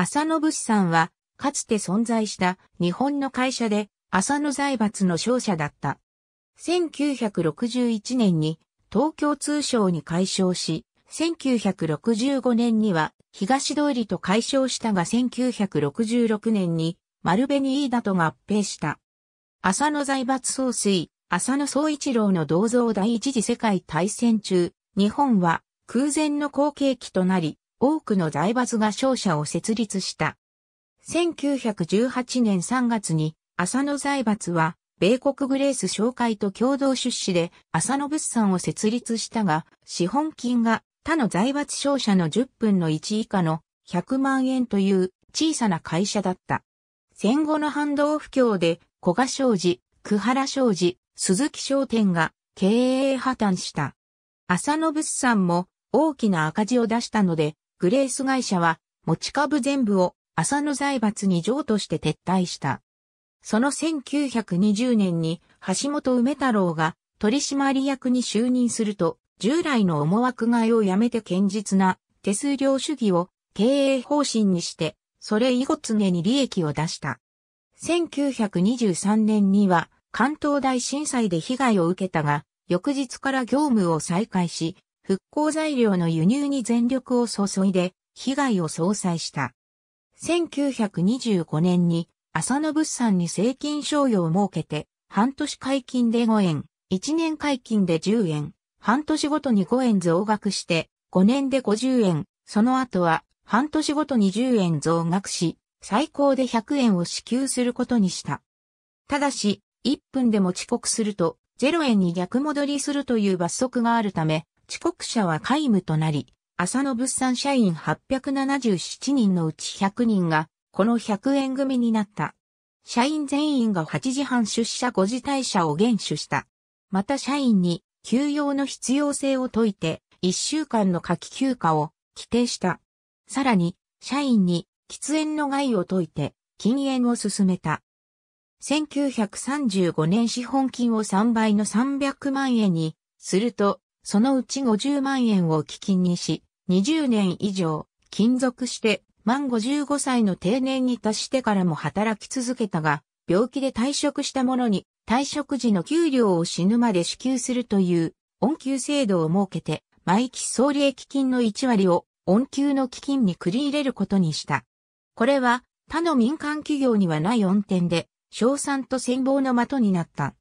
浅野武士さんは、かつて存在した日本の会社で、浅野財閥の商社だった。1961年に東京通商に改称し、1965年には東通りと改称したが1966年に丸紅飯田と合併した。浅野財閥総帥、浅野総一郎の銅像第一次世界大戦中、日本は空前の後継期となり、多くの財閥が商社を設立した。1918年3月に、浅野財閥は、米国グレース商会と共同出資で、浅野物産を設立したが、資本金が他の財閥商社の10分の1以下の100万円という小さな会社だった。戦後の反動不況で、小賀商事、久原商事、鈴木商店が経営破綻した。浅野物産も大きな赤字を出したので、グレース会社は持ち株全部を浅野財閥に譲渡して撤退した。その1920年に橋本梅太郎が取締役に就任すると、従来の思惑買いをやめて堅実な手数料主義を経営方針にして、それ以後常に利益を出した。1923年には関東大震災で被害を受けたが、翌日から業務を再開し、復興材料の輸入に全力を注いで、被害を相殺した。1925年に、浅野物産に税金商用を設けて、半年解禁で5円、1年解禁で10円、半年ごとに5円増額して、5年で50円、その後は、半年ごとに10円増額し、最高で100円を支給することにした。ただし、1分でも遅刻すると、0円に逆戻りするという罰則があるため、遅刻者は皆無となり、朝の物産社員877人のうち100人が、この100円組になった。社員全員が8時半出社5時退社を厳守した。また社員に休養の必要性を説いて、1週間の夏季休暇を規定した。さらに、社員に喫煙の害を説いて、禁煙を進めた。1935年資本金を3倍の300万円にすると、そのうち50万円を基金にし、20年以上、勤続して、満55歳の定年に達してからも働き続けたが、病気で退職した者に、退職時の給料を死ぬまで支給するという、恩給制度を設けて、毎期総利益金の1割を、恩給の基金に繰り入れることにした。これは、他の民間企業にはない恩典で、賞賛と戦望の的になった。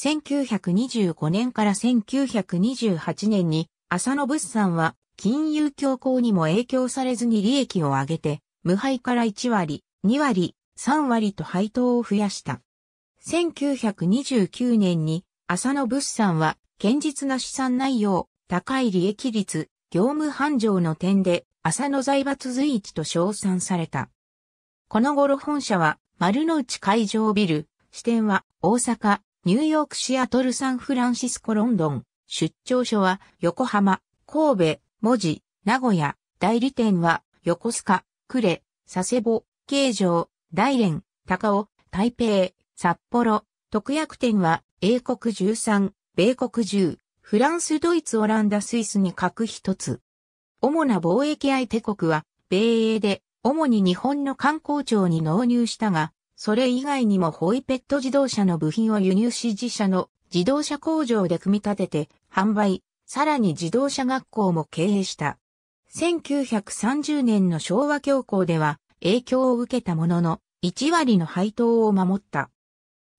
1925年から1928年に、浅野物産は、金融恐慌にも影響されずに利益を上げて、無配から1割、2割、3割と配当を増やした。1929年に、浅野物産は、堅実な資産内容、高い利益率、業務繁盛の点で、浅野財閥随一と称賛された。この頃本社は、丸の内海上ビル、支店は大阪、ニューヨークシアトルサンフランシスコロンドン、出張所は横浜、神戸、文字、名古屋、代理店は横須賀、呉、佐世保、京城、大連、高尾、台北、札幌、特約店は英国13、米国10、フランス、ドイツ、オランダ、スイスに各一つ。主な貿易相手国は、米英で、主に日本の観光庁に納入したが、それ以外にもホイペット自動車の部品を輸入し自社の自動車工場で組み立てて販売、さらに自動車学校も経営した。1930年の昭和恐慌では影響を受けたものの1割の配当を守った。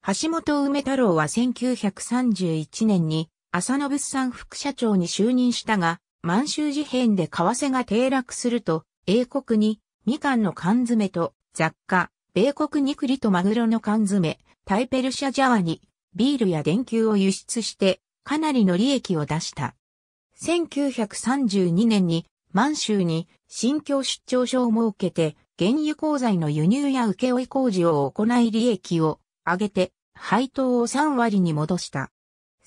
橋本梅太郎は1931年に浅野物産副社長に就任したが、満州事変で為替が低落すると、英国にみかんの缶詰と雑貨、米国クリとマグロの缶詰、タイペルシャジャワに、ビールや電球を輸出して、かなりの利益を出した。1932年に、満州に新疆出張所を設けて、原油鉱材の輸入や請負工事を行い利益を上げて、配当を3割に戻した。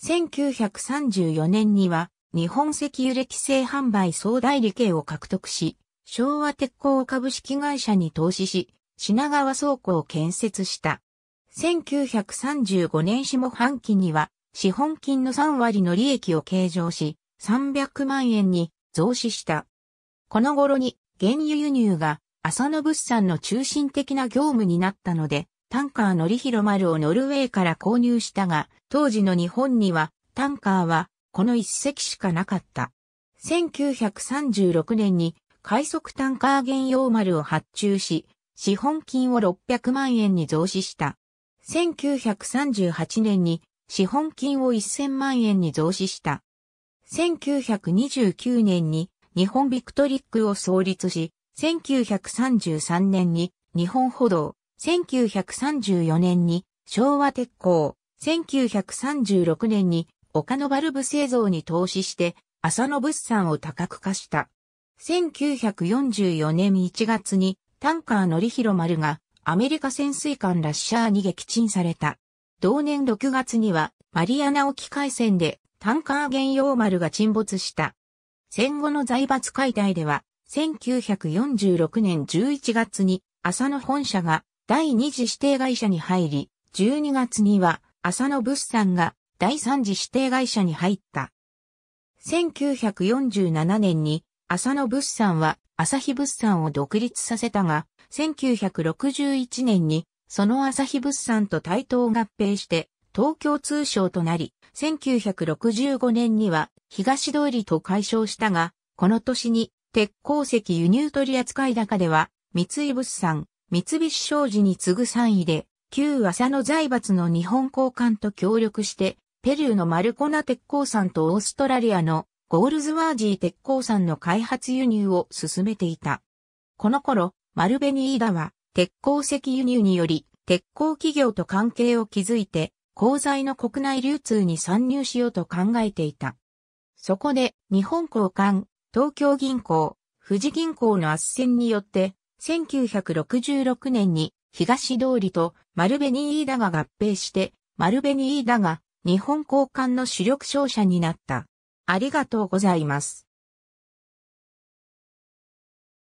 1934年には、日本石油歴製販売総代理系を獲得し、昭和鉄鋼株式会社に投資し、品川倉庫を建設した。1935年下半期には、資本金の3割の利益を計上し、300万円に増資した。この頃に原油輸入が浅野物産の中心的な業務になったので、タンカー乗りひ丸をノルウェーから購入したが、当時の日本にはタンカーはこの一隻しかなかった。1936年に快速タンカー原用丸を発注し、資本金を600万円に増資した。1938年に資本金を1000万円に増資した。1929年に日本ビクトリックを創立し、1933年に日本歩道、1934年に昭和鉄鋼、1936年に岡野バルブ製造に投資して浅野物産を多角化した。1944年1月にタンカー乗り広丸がアメリカ潜水艦ラッシャーに撃沈された。同年6月にはマリアナ沖海戦でタンカー原用丸が沈没した。戦後の財閥解体では1946年11月に浅野本社が第二次指定会社に入り、12月には浅野物産が第三次指定会社に入った。1947年に浅野物産は朝日物産を独立させたが、1961年にその朝日物産と対等合併して東京通商となり、1965年には東通りと解消したが、この年に鉄鉱石輸入取扱高では、三井物産、三菱商事に次ぐ3位で、旧朝の財閥の日本交換と協力して、ペルーのマルコナ鉄鉱産とオーストラリアのゴールズワージー鉄鋼産の開発輸入を進めていた。この頃、マルベニーダは鉄鋼石輸入により鉄鋼企業と関係を築いて鋼材の国内流通に参入しようと考えていた。そこで日本交換、東京銀行、富士銀行の圧旋によって1966年に東通りとマルベニーダが合併して、マルベニーダが日本交換の主力商社になった。ありがとうございます。